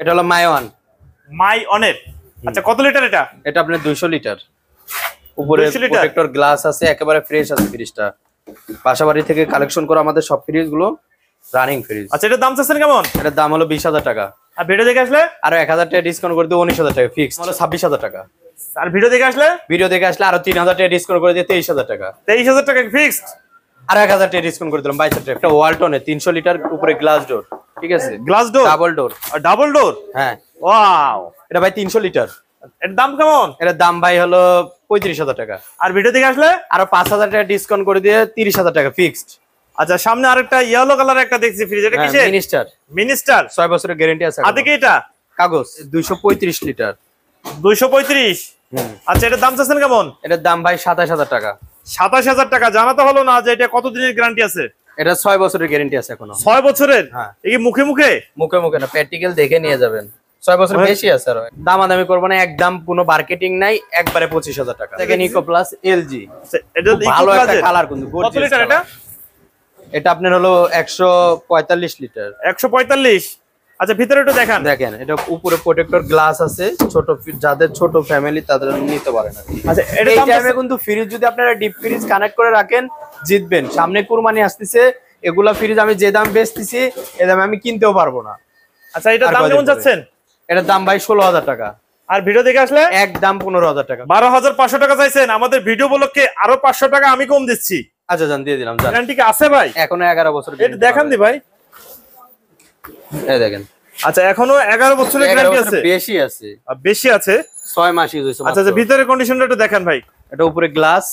এটা হলো মাই ওয়ান মাই আচ্ছা কত লিটার এটা এটা আপনার 200 লিটার উপরে প্রোটেক্টর গ্লাস আছে একেবারে ফ্রেশ আছে ফ্রিজটা পাশাবাড়ি থেকে কালেকশন করা আমাদের সব ফ্রিজ গুলো রানিং ফ্রিজ আচ্ছা এটার দাম চাচ্ছেন কেমন এটার দাম হলো 20000 টাকা আর ভিডিও দেখে আসলে আরো 1000 টাকা ডিসকাউন্ট করে দিয়ে 19000 টাকা ফিক্সড মানে 26000 টাকা আর ভিডিও দেখে আসলে ভিডিও দেখে আসলে আরো 3000 টাকা ডিসকাউন্ট করে দিয়ে 23000 টাকা 23000 টাকা ফিক্সড আর এক হাজার টাকা ডিসকাউন্ট করে দিলাম বাইশ একটা ওয়ালটনে তিনশো লিটার উপরে গ্লাস ডোর ঠিক আছে glass door double door double door হ্যাঁ এটা ভাই তিনশো লিটার এর দাম কেমন এর দাম ভাই হলো পঁয়ত্রিশ হাজার টাকা আর ভিডিও থেকে আসলে পাঁচ হাজার টাকা ডিসকাউন্ট করে দিয়ে তিরিশ হাজার টাকা ফিক্সড আচ্ছা সামনে আরেকটা ইয়েলো একটা দেখছি ফ্রিজ এটা মিনিস্টার হ্যাঁ, মিনিস্টার ছয় বছরের আছে কি এটা কাগজ লিটার আচ্ছা এটার দাম চাচ্ছেন কেমন এটার দাম ভাই হাজার টাকা সাতাশ হাজার টাকা জানাতে হলো না যে এটা কতদিনের গ্যারান্টি আছে এটা ছয় বছরের গ্যারান্টি আছে এখনো ছয় বছরের হ্যাঁ। মুখে মুখে মুখে মুখে না প্র্যাকটিক্যাল দেখে নিয়ে যাবেন ছয় বেশি আছে আর করবো না একদম কোনো মার্কেটিং নাই একবারে পঁচিশ হাজার টাকা ইকো প্লাস এলজি কিন্তু এটা এটা আপনার হলো একশো পঁয়তাল্লিশ লিটার একশো পঁয়তাল্লিশ আচ্ছা ভিতরে একটু দেখান দেখেন এটা উপরে প্রোটেক্টর গ্লাস আছে ছোট যাদের ছোট ফ্যামিলি তাদের নিতে না আচ্ছা এটা টাইমে কিন্তু ফ্রিজ যদি আপনারা ডিপ ফ্রিজ কানেক্ট করে রাখেন জিতবেন সামনে কুরবানি আসতেছে এগুলা ফ্রিজ আমি যে দাম বেচতেছি এ দামে আমি কিনতেও পারবো না আচ্ছা এটা দাম কেমন যাচ্ছেন এটার দাম ভাই ষোলো হাজার টাকা আর ভিডিও দেখে আসলে এক দাম পনেরো হাজার টাকা বারো হাজার পাঁচশো টাকা চাইছেন আমাদের ভিডিও উপলক্ষে আরো পাঁচশো টাকা আমি কম দিচ্ছি আচ্ছা জান দিয়ে দিলাম জান আছে ভাই এখনো এগারো বছর এটা দেখান দি ভাই এই দেখেন আচ্ছা এখনো এগারো বছরের গ্যারান্টি আছে বেশি আছে বেশি আছে ছয় মাসই হয়েছে আচ্ছা আচ্ছা ভিতরের কন্ডিশনটা একটু দেখেন ভাই এটা উপরে গ্লাস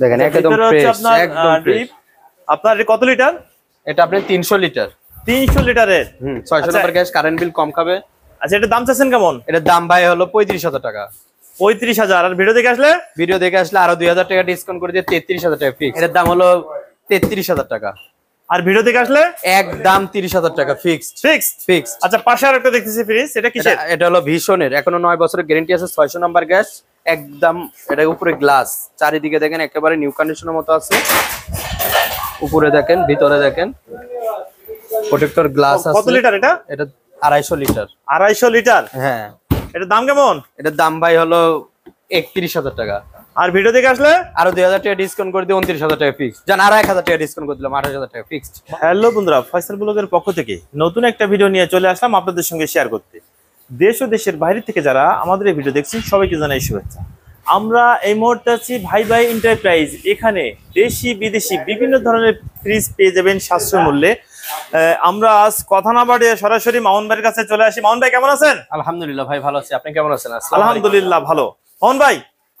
দেখেন আচ্ছা, একদম ফ্রেশ একদম ফ্রেশ আপনার কত লিটার এটা আপনি 300 লিটার 300 লিটারের হুম 600 টাকার গ্যাস কারেন্ট বিল কম খাবে আচ্ছা এটা দাম চাচ্ছেন কেমন এটা দাম ভাই হলো 35000 টাকা পঁয়ত্রিশ হাজার আর ভিডিও দেখে আসলে ভিডিও দেখে আসলে আরো দুই হাজার টাকা ডিসকাউন্ট করে দিয়ে তেত্রিশ হাজার টাকা ফিক্স এর দাম হলো তেত্রিশ হাজার টাকা আর ভিডিও থেকে আসলে একদম তিরিশ হাজার টাকা ফিক্সড ফিক্সড ফিক্সড আচ্ছা পাশে আর একটা দেখতেছি ফ্রিজ এটা কি এটা হলো ভীষণের এখনো নয় বছরের গ্যারেন্টি আছে ছয়শো নাম্বার গ্যাস একদম এটা উপরে গ্লাস চারিদিকে দেখেন একেবারে নিউ কন্ডিশনের মতো আছে উপরে দেখেন ভিতরে দেখেন প্রোটেক্টর গ্লাস আছে কত লিটার এটা এটা আড়াইশো লিটার আড়াইশো লিটার হ্যাঁ এটার দাম কেমন এটার দাম ভাই হলো একত্রিশ হাজার টাকা আর ভিডিও দেখে আসলে আরো দুই হাজার টাকা ডিসকাউন্ট করে দিয়ে উনত্রিশ হাজার টাকা ফিক্স জান আর এক হাজার টাকা ডিসকাউন্ট করে দিলাম আঠাশ হাজার টাকা ফিক্সড হ্যালো বন্ধুরা ফয়সাল ব্লগের পক্ষ থেকে নতুন একটা ভিডিও নিয়ে চলে আসলাম আপনাদের সঙ্গে শেয়ার করতে দেশ ও দেশের বাইরে থেকে যারা আমাদের এই ভিডিও দেখছেন সবাইকে জানাই শুভেচ্ছা আমরা এই মুহূর্তে আছি ভাই ভাই এন্টারপ্রাইজ এখানে দেশি বিদেশি বিভিন্ন ধরনের ফ্রিজ পেয়ে যাবেন সাশ্রয় মূল্যে আমরা আজ কথা না বাড়িয়ে সরাসরি মাউন ভাইয়ের কাছে চলে আসি মাউন ভাই কেমন আছেন আলহামদুলিল্লাহ ভাই ভালো আছি আপনি কেমন আছেন আলহামদুলিল্লাহ ভালো মাউন ভাই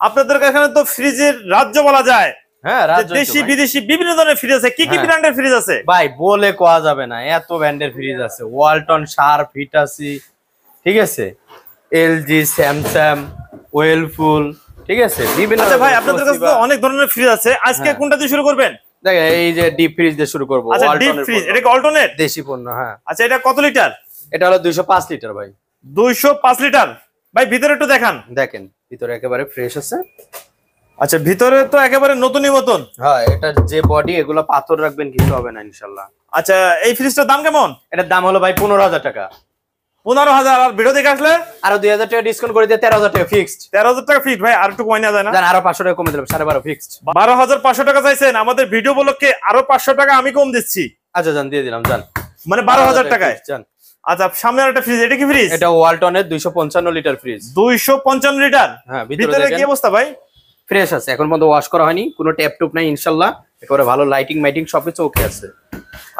আপনাদের এখানে তো ফ্রিজের রাজ্য বলা যায় হ্যাঁ দেশি বিদেশি বিভিন্ন ধরনের ফ্রিজ আছে কি কি ব্র্যান্ডের ফ্রিজ আছে ভাই বলে যাবে না এত ব্র্যান্ডের ফ্রিজ আছে ওয়ালটন হিটাসি ঠিক আছে এলজি স্যামসাং ওয়েলফুল ঠিক আছে আচ্ছা ভাই আপনাদের অনেক ধরনের ফ্রিজ আছে আজকে হ্যাঁ। কোনটা দিয়ে শুরু করবেন দেখেন এই যে ডিপ ফ্রিজ দিয়ে শুরু করবো আচ্ছা ডিপ ফ্রিজ এটা অল্টারনেট দেশি পণ্য হ্যাঁ আচ্ছা এটা কত লিটার এটা হলো 205 লিটার ভাই 205 লিটার ভাই ভিতরে একটু দেখান দেখেন ভিতরে একেবারে ফ্রেশ আছে আচ্ছা ভিতরে তো একেবারে নতুনই মতন হ্যাঁ এটা যে বডি এগুলো পাথর রাখবেন কিছু হবে না ইনশাল্লাহ আচ্ছা এই ফ্রিজটার দাম কেমন এটার দাম হলো ভাই পনেরো হাজার টাকা আর ভিডিও দেখে আসলে টাকা ডিসকাউন্ট করে দিয়ে তেরো হাজার টাকা ফিক্সড তেরো হাজার টাকা ফিক্সড ভাই আর একটু কমে যায় না আরো পাঁচশো টাকা কমে দিলাম সাড়ে বারো ফিক্সড বারো হাজার পাঁচশো টাকা চাইছেন আমাদের ভিডিও বলকে আরো পাঁচশো টাকা আমি কম দিচ্ছি আচ্ছা যান দিয়ে দিলাম জান মানে বারো হাজার টাকায় জান আচ্ছা সামনে একটা ফ্রিজ এটা কি ফ্রিজ এটা ওয়ালটনের 255 লিটার ফ্রিজ 255 লিটার হ্যাঁ ভিতরে কি অবস্থা ভাই ফ্রেশ আছে এখন পর্যন্ত ওয়াশ করা হয়নি কোনো ট্যাপ টুপ নাই ইনশাআল্লাহ একেবারে ভালো লাইটিং মাইটিং সবকিছু কিছু ওকে আছে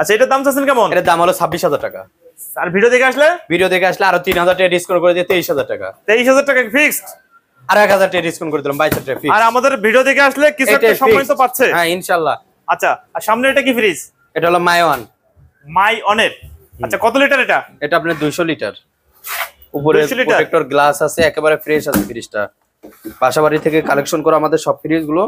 আচ্ছা এটার দাম চাচ্ছেন কেমন এটার দাম হলো 26000 টাকা আর ভিডিও দেখে আসলে ভিডিও দেখে আসলে আরো 3000 টাকা ডিসকাউন্ট করে দিয়ে 23000 টাকা 23000 টাকা ফিক্সড আর 1000 টাকা ডিসকাউন্ট করে দিলাম 22000 টাকা ফিক্সড আর আমাদের ভিডিও দেখে আসলে কিছু একটা সম্মান তো পাচ্ছে হ্যাঁ ইনশাআল্লাহ আচ্ছা আর সামনে এটা কি ফ্রিজ এটা হলো মাই ওয়ান মাই অনেট আচ্ছা কত লিটার এটা এটা আপনার 200 লিটার উপরে প্রোটেক্টর গ্লাস আছে একেবারে ফ্রেশ আছে ফ্রিজটা বাসাবাড়ি থেকে কালেকশন করা আমাদের সব ফ্রিজ গুলো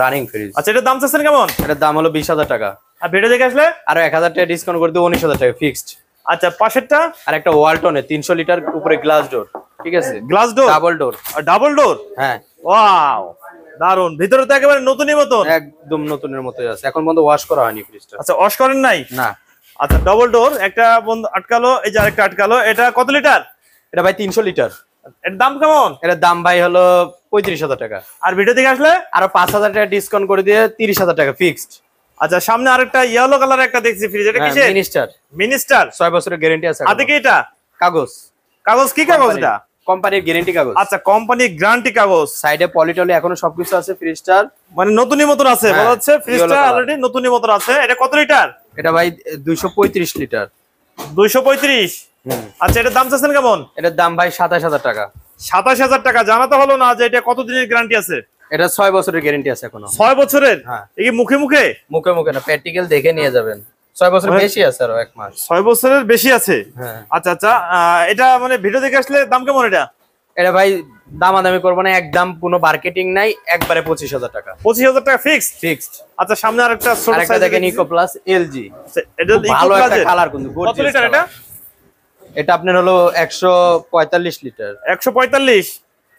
রানিং ফ্রিজ আচ্ছা এটার দাম চাচ্ছেন কেমন এটার দাম হলো 20000 টাকা আর ভিডিও দেখে আসলে আরো 1000 টাকা ডিসকাউন্ট করে দেব 19000 টাকা ফিক্সড আচ্ছা পাশেরটা আর একটা ওয়ালটনে 300 লিটার উপরে গ্লাস ডোর ঠিক আছে গ্লাস ডোর ডাবল ডোর আর ডাবল ডোর হ্যাঁ ওয়াও দারুন ভিতরে তো একেবারে নতুনই মতন একদম নতুনের মতোই আছে এখন পর্যন্ত ওয়াশ করা হয়নি ফ্রিজটা আচ্ছা ওয়াশ করেন নাই না আচ্ছা ডবল ডোর একটা বন্ধু আটকালো এই যে আরেকটা আটকালো এটা কত লিটার এটা ভাই তিনশো লিটার এর দাম কেমন এর দাম ভাই হলো পঁয়ত্রিশ হাজার টাকা আর ভিডিও থেকে আসলে আরো পাঁচ হাজার টাকা ডিসকাউন্ট করে দিয়ে তিরিশ হাজার টাকা ফিক্সড আচ্ছা সামনে আরেকটা ইয়েলো কালার একটা দেখছি ফ্রিজ এটা হ্যাঁ, কিসের মিনিস্টার মিনিস্টার ছয় বছরের গ্যারান্টি আছে আদে আচ্ছা, কি এটা কাগজ কাগজ কি কাগজ এটা কোম্পানির গ্যারান্টি কাগজ আচ্ছা কোম্পানির গ্যারান্টি কাগজ সাইডে পলিটলি এখনো সবকিছু আছে ফ্রিজটার মানে নতুনই মতন আছে হ্যাঁ, বলা হচ্ছে ফ্রিজটা অলরেডি নতুনই মতন আছে এটা কত লিটার এটা ভাই 235 লিটার 235 আচ্ছা এটার দাম চাচ্ছেন কেমন এটার দাম ভাই 27000 টাকা 27000 টাকা জানাতে হলো না যে এটা কতদিনের গ্যারান্টি আছে এটা 6 বছরের গ্যারান্টি আছে এখনো 6 বছরের হ্যাঁ এই মুখে মুখে মুখে মুখে না প্র্যাকটিক্যাল দেখে নিয়ে যাবেন ছয় বছরের বেশি আছে আর এক মাস ছয় বছরের বেশি আছে হ্যাঁ। আচ্ছা আচ্ছা এটা মানে ভিডিও দেখে আসলে দাম কেমন এটা এটা ভাই দামাদামি করবো না একদম কোনো মার্কেটিং নাই একবারে পঁচিশ হাজার টাকা পঁচিশ হাজার টাকা ফিক্সড ফিক্সড আচ্ছা সামনে আরেকটা দেখেন ইকো প্লাস এলজি একটা কালার কিন্তু এটা আপনার হলো একশো পঁয়তাল্লিশ লিটার একশো পঁয়তাল্লিশ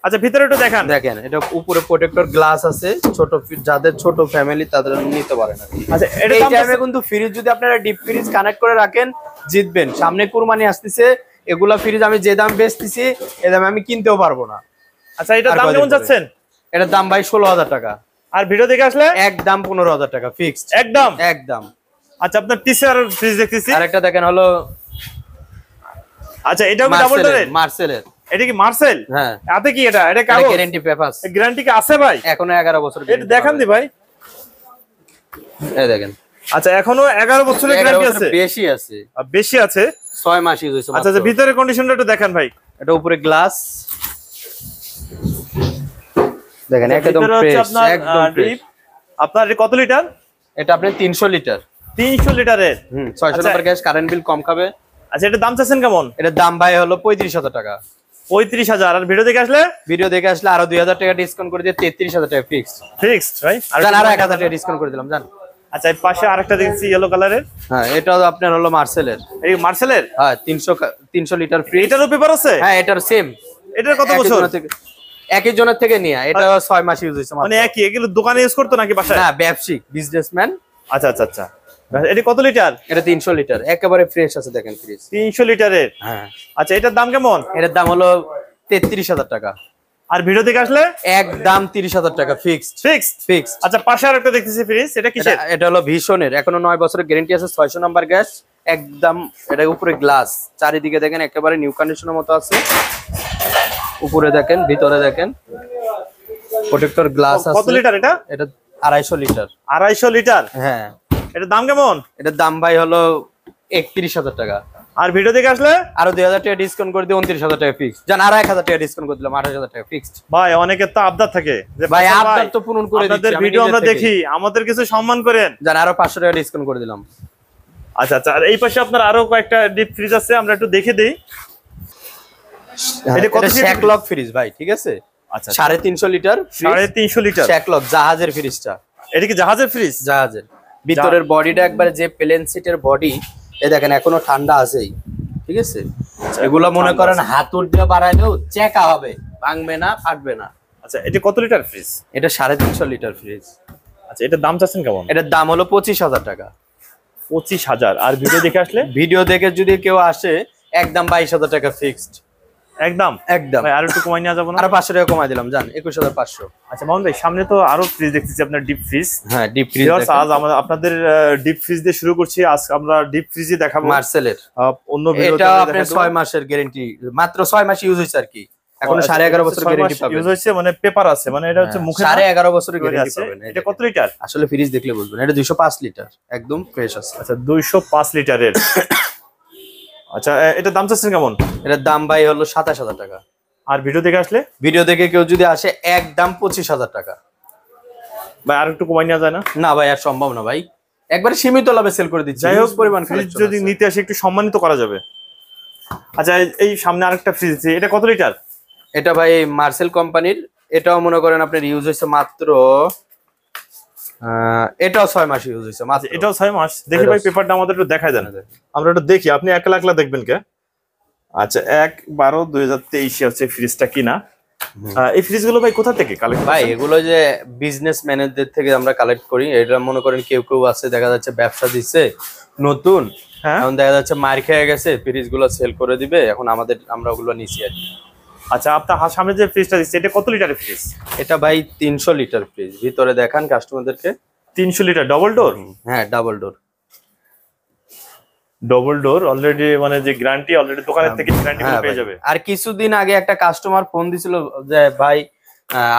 আচ্ছা ভিতরে একটু দেখান দেখেন এটা উপরে প্রোটেক্টর গ্লাস আছে ছোট যাদের ছোট ফ্যামিলি তাদের নিতে পারেন আচ্ছা এটা টাইমে কিন্তু ফ্রিজ যদি আপনারা ডিপ ফ্রিজ কানেক্ট করে রাখেন জিতবেন সামনে কুরবানি আসতেছে এগুলা ফ্রিজ আমি যে দাম বেচতেছি এ দামে আমি কিনতেও পারবো না আচ্ছা এটার দাম কেমন যাচ্ছেন এটার দাম ভাই ষোলো হাজার টাকা আর ভিডিও দেখে আসলে একদম পনেরো হাজার টাকা ফিক্সড একদম একদম আচ্ছা আপনার টিসার ফ্রিজ দেখতেছি আরেকটা দেখেন হলো আচ্ছা এটা কি ডাবল ডোরের মার্সেলের এটা কি মার্সেল হ্যাঁ আতে কি এটা এটা কাগজ গ্যারান্টি পেপারস গ্যারান্টি কি আছে ভাই এখনো 11 বছর এটা দেখান দি ভাই এই দেখেন আচ্ছা এখনো 11 বছরের গ্যারান্টি আছে বেশি আছে বেশি আছে 6 মাস ইউজ হইছে আচ্ছা, আচ্ছা ভিতরের কন্ডিশনটা একটু দেখেন ভাই এটা উপরে গ্লাস দেখেন আচ্ছা, একদম ফ্রেশ একদম ফ্রেশ আপনার কত লিটার এটা আপনি 300 লিটার 300 লিটারের 600 লিটার আচ্ছা। গ্যাস কারেন্ট বিল কম খাবে আচ্ছা এটা দাম চাচ্ছেন কেমন এটা দাম ভাই হলো 35000 টাকা 35000 আর ভিডিও দেখে আসলে ভিডিও দেখে আসলে আরো 2000 টাকা ডিসকাউন্ট করে দিয়ে 33000 টাকা ফিক্সড ফিক্সড ভাই আর আরো 1000 টাকা ডিসকাউন্ট করে দিলাম জান আচ্ছা এই পাশে আরেকটা দেখছি ইয়েলো কালারের হ্যাঁ এটা আপনার হলো মার্সেলের এই মার্সেলের হ্যাঁ 300 300 লিটার ফ্রি এটারও পেপার আছে হ্যাঁ এটার সেম এটার কত বছর একই জনের থেকে নিয়ে এটা আচ্ছা। ছয় মাস ইউজ হয়েছে মানে একই এগুলো দোকানে ইউজ করতো নাকি বাসায় না ব্যবসায়িক বিজনেসম্যান আচ্ছা আচ্ছা আচ্ছা এটা কত লিটার এটা লিটার একেবারে ফ্রেশ আছে দেখেন ফ্রিজ হ্যাঁ আচ্ছা এটার দাম কেমন এটার দাম টাকা আর ভিডিও আসলে একদম টাকা ফিক্সড ফিক্সড আচ্ছা পাশে ফ্রিজ এটা এটা হলো এখনো নয় বছরের গ্যারান্টি আছে 600 নাম্বার গ্যাস একদম এটা উপরে গ্লাস চারিদিকে দেখেন একেবারে নিউ কন্ডিশনের মতো আছে উপরে দেখেন ভিতরে দেখেন প্রোটেক্টর গ্লাস আছে কত লিটার এটা এটা 250 লিটার 250 লিটার হ্যাঁ এটার দাম কেমন এটার দাম ভাই হলো 31000 টাকা আর ভিডিও দেখে আসলে আর 2000 টাকা ডিসকাউন্ট করে দিয়ে 29000 টাকা ফিক্সড জান আর 1000 টাকা ডিসকাউন্ট করে দিলাম 28000 টাকা ফিক্সড ভাই অনেকে তো আবদার থাকে যে ভাই আবদার তো পূরণ করে দিচ্ছি আপনাদের ভিডিও আমরা দেখি আমাদের কিছু সম্মান করেন জান আরো 500 টাকা ডিসকাউন্ট করে দিলাম আচ্ছা আচ্ছা আর এই পাশে আপনার আরো কয়েকটা ডিপ ফ্রিজ আছে আমরা একটু দেখে দেই হ্যাঁ, আচ্ছা, আচ্ছা। সাড়ে তিনশো লিটার তিনশো লিটার জাহাজের ফ্রিজটা এটা জাহাজের ফ্রিজ জাহাজের ভিতরের বডিটা যে বডি দেখেন এখনো ঠান্ডা ঠিক আছে আচ্ছা, এগুলো মনে করেন হাতুর দিয়ে বাড়াইলেও চেকা হবে ভাঙবে না ফাটবে না আচ্ছা এটা কত লিটার ফ্রিজ এটা সাড়ে তিনশো লিটার ফ্রিজ আচ্ছা এটার দাম চাচ্ছেন কেমন এটার দাম হলো পঁচিশ হাজার টাকা পঁচিশ হাজার আর ভিডিও দেখে আসলে ভিডিও দেখে যদি কেউ আসে একদম বাইশ হাজার টাকা ফিক্সড একদম একদম আর একটু কমাই নেওয়া যাবো না আর পাঁচশো টাকা কমাই দিলাম জান একুশ হাজার পাঁচশো আচ্ছা মামুন ভাই সামনে তো আরো ফ্রিজ দেখতেছি আপনার ডিপ ফ্রিজ হ্যাঁ ডিপ ফ্রিজ আজ আমরা আপনাদের ডিপ ফ্রিজ দিয়ে শুরু করছি আজ আমরা ডিপ ফ্রিজই দেখাবো মার্সেলের অন্য এটা আপনার ছয় মাসের গ্যারেন্টি মাত্র ছয় মাস ইউজ হয়েছে আর কি এখন আচ্ছা, সাড়ে এগারো বছর গ্যারেন্টি পাবেন ইউজ হয়েছে মানে পেপার আছে মানে এটা হচ্ছে হ্যাঁ, মুখে সাড়ে এগারো বছরের গ্যারেন্টি পাবেন এটা কত লিটার আসলে ফ্রিজ দেখলে বুঝবেন এটা দুইশো পাঁচ লিটার একদম ফ্রেশ আছে আচ্ছা দুইশো পাঁচ লিটারের আচ্ছা এটা দাম চাচ্ছেন কেমন এটার দাম ভাই হলো সাতাশ হাজার টাকা আর ভিডিও দেখে আসলে ভিডিও দেখে কেউ যদি আসে এক দাম পঁচিশ হাজার টাকা ভাই আর একটু কমাই নেওয়া যায় না না ভাই আর সম্ভব না ভাই একবারে সীমিত লাভে সেল করে দিচ্ছি যাই হোক পরিমাণ যদি নিতে আসে একটু সম্মানিত করা যাবে আচ্ছা এই সামনে আরেকটা ফ্রিজ আছে এটা কত লিটার এটা ভাই মার্সেল কোম্পানির এটাও মনে করেন আপনার ইউজ হয়েছে মাত্র এটাও ছয় মাস ইউজ হয়েছে আচ্ছা, এটাও ছয় মাস দেখি ভাই পেপারটা আমাদের একটু দেখাই দেন আমরা একটু দেখি আপনি একলা একলা দেখবেন কে আচ্ছা এক বারো দুই হাজার তেইশে আছে ফ্রিজটা কিনা এই ভাই কোথা থেকে কালেক্ট এগুলো যে বিজনেস থেকে আমরা কালেক্ট করি এটা মনে করেন কেউ কেউ আছে দেখা যাচ্ছে ব্যবসা দিচ্ছে নতুন হ্যাঁ। দেখা যাচ্ছে মার খেয়ে গেছে সেল করে দিবে এখন আমাদের আমরা ওগুলো নিচ্ছি আর কি আচ্ছা আপনার সামনে যে ফ্রিজটা দিচ্ছে এটা কত লিটারের ফ্রিজ এটা ভাই তিনশো লিটার ফ্রিজ ভিতরে দেখান কাস্টমারদেরকে তিনশো লিটার ডবল ডোর হ্যাঁ double door double door already মানে যে গ্যারান্টি অলরেডি দোকানের হ্যাঁ, থেকে গ্যারান্টি পেয়ে যাবে আর কিছুদিন আগে একটা কাস্টমার ফোন দিছিল যে ভাই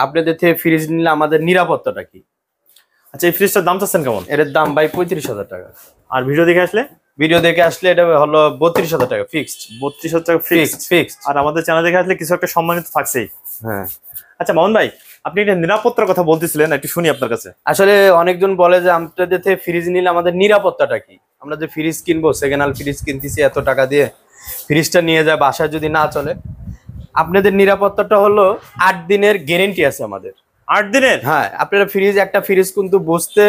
আপনাদের থেকে ফ্রিজ নিলে আমাদের নিরাপত্তাটা কি আচ্ছা এই ফ্রিজটার দাম চাচ্ছেন কেমন এর দাম ভাই পঁয়ত্রিশ হাজার টাকা আর ভিডিও দেখে আসলে ভিডিও দেখে আসলে এটা হলো বত্রিশ হাজার টাকা ফিক্সড বত্রিশ হাজার টাকা ফিক্সড ফিক্সড আর আমাদের চ্যানেল দেখে আসলে কিছু একটা সম্মানিত থাকছেই হ্যাঁ আচ্ছা মোহন ভাই আপনি একটা নিরাপত্তার কথা বলতেছিলেন একটু শুনি আপনার কাছে আসলে অনেকজন বলে যে আমাদের থেকে ফ্রিজ নিলে আমাদের নিরাপত্তাটা কি আমরা যে ফ্রিজ কিনবো সেকেন্ড হ্যান্ড ফ্রিজ কিনতেছি এত টাকা দিয়ে ফ্রিজটা নিয়ে যায় বাসায় যদি না চলে আপনাদের নিরাপত্তাটা হলো আট দিনের গ্যারেন্টি আছে আমাদের আট দিনের হ্যাঁ আপনারা ফ্রিজ একটা ফ্রিজ কিন্তু বুঝতে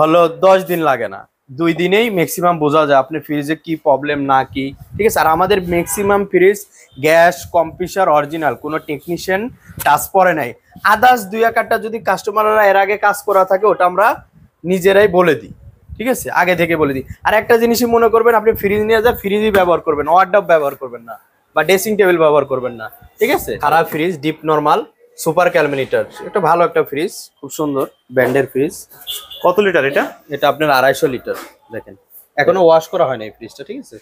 হলো দশ দিন লাগে না দুই দিনেই ম্যাক্সিমাম বোঝা যায় আপনি ফ্রিজে কি প্রবলেম না কি ঠিক আছে আর আমাদের maximum fridge gas computer original কোনো টেকনিশিয়ান টাচ পরে নাই আদার্স দুই একটা যদি কাস্টমাররা এর আগে কাজ করা থাকে ওটা আমরা নিজেরাই বলে দিই ঠিক আছে আগে থেকে বলে দিই আর একটা জিনিসই মনে করবেন আপনি ফ্রিজ নিয়ে যা ফ্রিজই ব্যবহার করবেন ওয়ার্ড ব্যবহার করবেন না বা ড্রেসিং টেবিল ব্যবহার করবেন না ঠিক আছে খারাপ ফ্রিজ ডিপ নর্মাল সুপার ক্যালমিনিটার এটা ভালো একটা ফ্রিজ খুব সুন্দর ব্র্যান্ডের ফ্রিজ কত লিটার এটা এটা আপনার আড়াইশো লিটার দেখেন এখনো ওয়াশ করা হয়নি এই ফ্রিজটা ঠিক আছে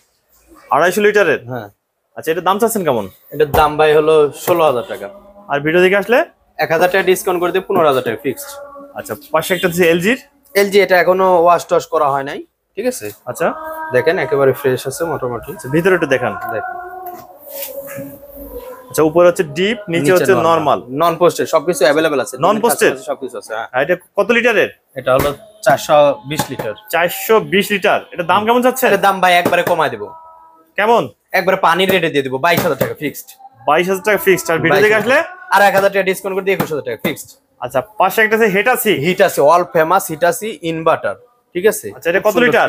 আড়াইশো লিটারের হ্যাঁ আচ্ছা এটা দাম চাচ্ছেন কেমন এটার দাম ভাই হলো ষোলো হাজার টাকা আর ভিডিও দিকে আসলে এক হাজার টাকা ডিসকাউন্ট করে দিয়ে পনেরো হাজার টাকা ফিক্সড আচ্ছা পাশে একটা হচ্ছে এলজির এলজি এটা এখনো ওয়াশ টাশ করা হয় নাই ঠিক আছে আচ্ছা দেখেন একেবারে ফ্রেশ আছে মোটামুটি আচ্ছা, ভিতরে একটু দেখান দেখেন আচ্ছা উপরে হচ্ছে ডিপ নিচে হচ্ছে নরমাল নন পোস্টেড সবকিছু अवेलेबल আছে নন পোস্টেড সবকিছু আছে হ্যাঁ এটা কত লিটারের এটা হলো 420 লিটার 420 লিটার এটা দাম কেমন যাচ্ছে এটা দাম ভাই একবারে কমায় দেব কেমন একবারে পানির রেটে দিয়ে দেব 22000 টাকা ফিক্সড 22000 টাকা ফিক্সড আর ভিডিও দেখে আসলে আর 1000 টাকা ডিসকাউন্ট করে দিয়ে 21000 টাকা ফিক্সড আচ্ছা পাশে একটা আছে Hitachi Hitachi all famous Hitachi inverter ঠিক আছে আচ্ছা এটা কত লিটার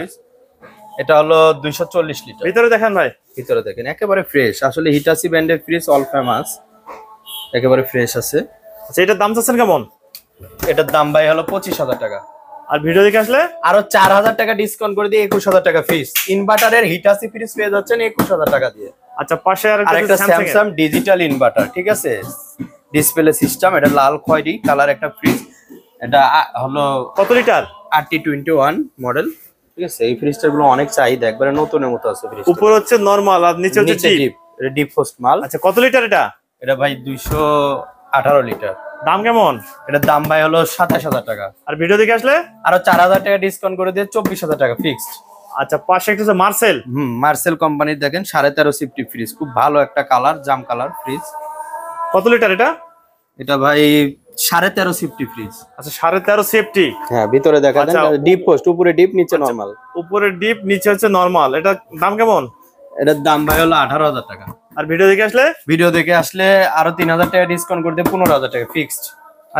এটা হলো 240 লিটার ভিতরে দেখেন ভাই ভিতরে দেখেন একেবারে ফ্রেশ আসলে হিটাসি ব্র্যান্ডের ফ্রিজ অল ফেমাস একেবারে ফ্রেশ আছে আচ্ছা এটার দাম চাচ্ছেন কেমন এটার দাম ভাই হলো পঁচিশ হাজার টাকা আর ভিডিও দেখে আসলে আরো হাজার টাকা ডিসকাউন্ট করে দিয়ে একুশ হাজার টাকা ফিস ইনভার্টারের হিটাসি ফ্রিজ পেয়ে যাচ্ছেন হাজার টাকা দিয়ে আচ্ছা পাশে আর একটা স্যামসাং ডিজিটাল ইনভার্টার ঠিক আছে ডিসপ্লে সিস্টেম এটা লাল খয়েরি কালার একটা ফ্রিজ এটা হলো কত litre R T twenty one model ঠিক আছে এই ফ্রিজটার গুলো অনেক চাহিদা একবারে নতুনের মতো আছে ফ্রিজ উপর হচ্ছে নরমাল আর নিচে হচ্ছে ডিপ এটা ডিপ ফোস্ট মাল আচ্ছা কত লিটার এটা এটা ভাই 218 লিটার দাম কেমন এটার দাম ভাই হলো 27000 টাকা আর ভিডিও দেখে আসলে আরো 4000 টাকা ডিসকাউন্ট করে দিয়ে 24000 টাকা ফিক্সড আচ্ছা পাশে একটা মার্সেল হুম মার্সেল কোম্পানির দেখেন 13.5 সিফটি ফ্রিজ খুব ভালো একটা কালার জাম কালার ফ্রিজ কত লিটার এটা এটা ভাই সাড়ে তেরো সেফটি ফ্রিজ আচ্ছা সাড়ে তেরো সেফটি হ্যাঁ ভিতরে দেখা দেন ডিপ পোস্ট উপরে ডিপ নিচে নরমাল আচ্ছা, উপরে ডিপ নিচে হচ্ছে নরমাল এটা দাম কেমন এটার দাম ভাই হলো আঠারো হাজার টাকা আর ভিডিও দেখে আসলে ভিডিও দেখে আসলে আরো তিন হাজার টাকা ডিসকাউন্ট করে পনেরো হাজার টাকা ফিক্সড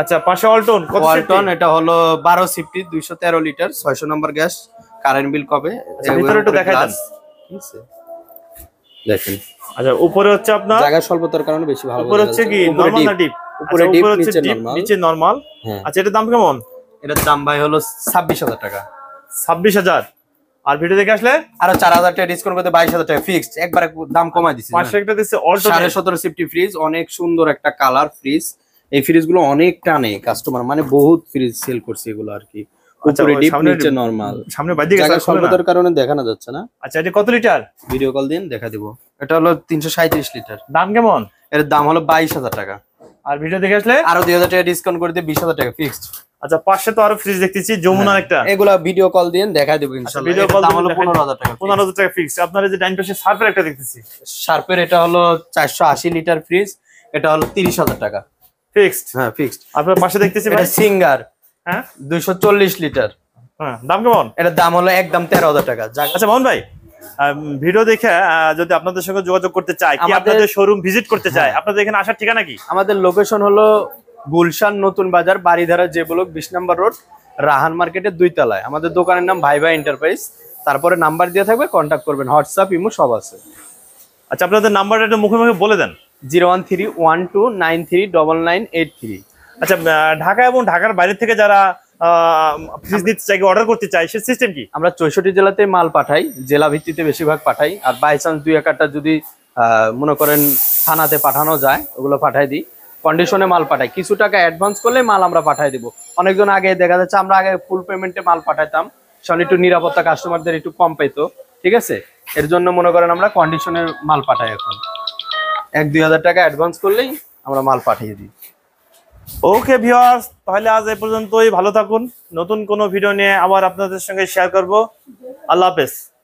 আচ্ছা পাশে অল্টন অল্টন এটা হলো বারো সিফটি দুইশো তেরো লিটার ছয়শো নম্বর গ্যাস কারেন্ট বিল কবে আচ্ছা, ভিতরে একটু দেখা যান দেখেন আচ্ছা উপরে হচ্ছে আপনার জায়গা স্বল্পতার কারণে বেশি ভালো উপরে হচ্ছে কি নরমাল না ডিপ উপরে ডিপ আচ্ছা, নিচে নরমাল নিচে নরমাল হ্যাঁ। আচ্ছা এটার দাম কেমন এটার দাম ভাই হলো 26000 টাকা 26000 আর ভিডিও দেখে আসলে আরো 4000 টাকা ডিসকাউন্ট করতে 22000 টাকা ফিক্সড একবারে দাম কমাই দিছি 500 একটা দিছে অল্টো 17.5 সেফটি ফ্রিজ অনেক সুন্দর একটা কালার ফ্রিজ এই ফ্রিজ গুলো অনেক টানে কাস্টমার মানে বহুত ফ্রিজ সেল করছে এগুলো আর কি আচ্ছা, উপরে ডিপ নিচে নরমাল সামনে বাইরে গেছে স্বল্পতার কারণে দেখানো যাচ্ছে না আচ্ছা এটা কত লিটার ভিডিও কল দিন দেখা দিব এটা হলো 337 লিটার দাম কেমন এর দাম হলো 22000 টাকা আর ভিডিও দেখে আসলে আরো দুই হাজার টাকা ডিসকাউন্ট করে দিয়ে বিশ হাজার টাকা ফিক্সড আচ্ছা পাশে তো আরো ফ্রিজ দেখতেছি যমুনার হ্যাঁ। একটা এগুলা ভিডিও কল দিয়ে দেখাই দেবো ইনশাআল্লাহ ভিডিও কল হলো 15000 টাকা 15000 টাকা ফিক্স আপনারা যে ডাইন পাশে শার্পের একটা দেখতেছি শার্পের এটা হলো 480 লিটার ফ্রিজ এটা হলো 30000 টাকা ফিক্সড হ্যাঁ ফিক্সড আপনার পাশে দেখতেছি ভাই সিঙ্গার হ্যাঁ 240 লিটার হ্যাঁ দাম কেমন এটার দাম হলো একদম 13000 টাকা আচ্ছা মোহন ভাই ভিডিও দেখে যদি আপনাদের সঙ্গে যোগাযোগ করতে চায় কি আপনাদের শোরুম ভিজিট করতে চায় হ্যাঁ। আপনাদের এখানে আসার ঠিকানা কি আমাদের লোকেশন হলো গুলশান নতুন বাজার বাড়িধারা যে ব্লক বিশ নম্বর রোড রাহান মার্কেটের দুই তলায় আমাদের দোকানের নাম ভাই ভাই এন্টারপ্রাইজ তারপরে নাম্বার দেওয়া থাকবে কন্ট্যাক্ট করবেন হোয়াটসঅ্যাপ ইমো সব আছে আচ্ছা আপনাদের নাম্বারটা একটু মুখে মুখে বলে দেন zero one three one two nine three double nine eight three আচ্ছা ঢাকা এবং ঢাকার বাইরে থেকে যারা ফ্রিজ অর্ডার করতে চাই সে সিস্টেম কি আমরা চৌষট্টি মাল পাঠাই জেলা ভিত্তিতে বেশিরভাগ পাঠাই আর বাই চান্স দুই যদি মনে করেন থানাতে পাঠানো যায় ওগুলো দিই কন্ডিশনে মাল পাঠাই কিছু টাকা অ্যাডভান্স করলে মাল আমরা অনেকজন আগে দেখা যাচ্ছে আমরা আগে ফুল পেমেন্টে মাল পাঠাতাম একটু নিরাপত্তা কাস্টমারদের একটু কম পেতো ঠিক আছে এর জন্য মনে করেন আমরা কন্ডিশনের মাল পাঠাই এখন এক দুই হাজার টাকা অ্যাডভান্স করলেই আমরা মাল পাঠিয়ে দিই ওকে ভিওয়ার্স তাহলে আজ এ পর্যন্তই ভালো থাকুন নতুন কোনো ভিডিও নিয়ে আবার আপনাদের সঙ্গে শেয়ার করব আল্লাহ হাফেজ